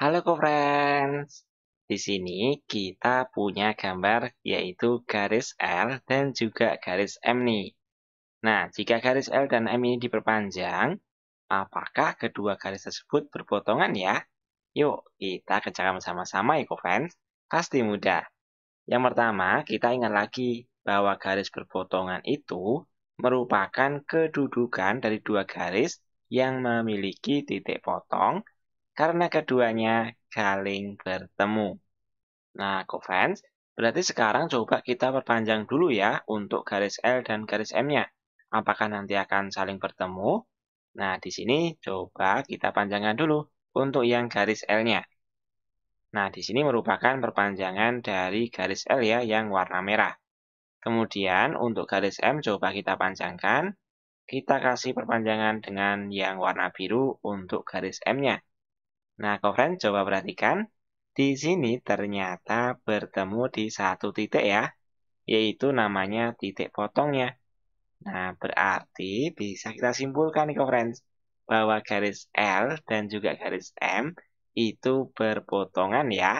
Halo co-friends. Di sini kita punya gambar yaitu garis L dan juga garis M nih. Nah, jika garis L dan M ini diperpanjang, apakah kedua garis tersebut berpotongan ya? Yuk, kita kerjakan sama-sama ya co-friends. Pasti mudah. Yang pertama, kita ingat lagi bahwa garis berpotongan itu merupakan kedudukan dari dua garis yang memiliki titik potong karena keduanya saling bertemu. Nah, covariance berarti sekarang coba kita perpanjang dulu ya untuk garis L dan garis M-nya. Apakah nanti akan saling bertemu? Nah, di sini coba kita panjangkan dulu untuk yang garis L-nya. Nah, di sini merupakan perpanjangan dari garis L ya yang warna merah. Kemudian untuk garis M coba kita panjangkan. Kita kasih perpanjangan dengan yang warna biru untuk garis M-nya. Nah, kau coba perhatikan. Di sini ternyata bertemu di satu titik ya, yaitu namanya titik potongnya. Nah, berarti bisa kita simpulkan nih, friends, bahwa garis L dan juga garis M itu berpotongan ya.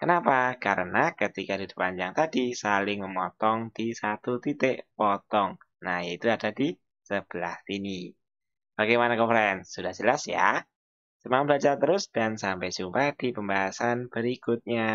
Kenapa? Karena ketika di panjang tadi saling memotong di satu titik potong. Nah, itu ada di sebelah sini. Bagaimana, friends? Sudah jelas ya? Semangat belajar terus dan sampai jumpa di pembahasan berikutnya.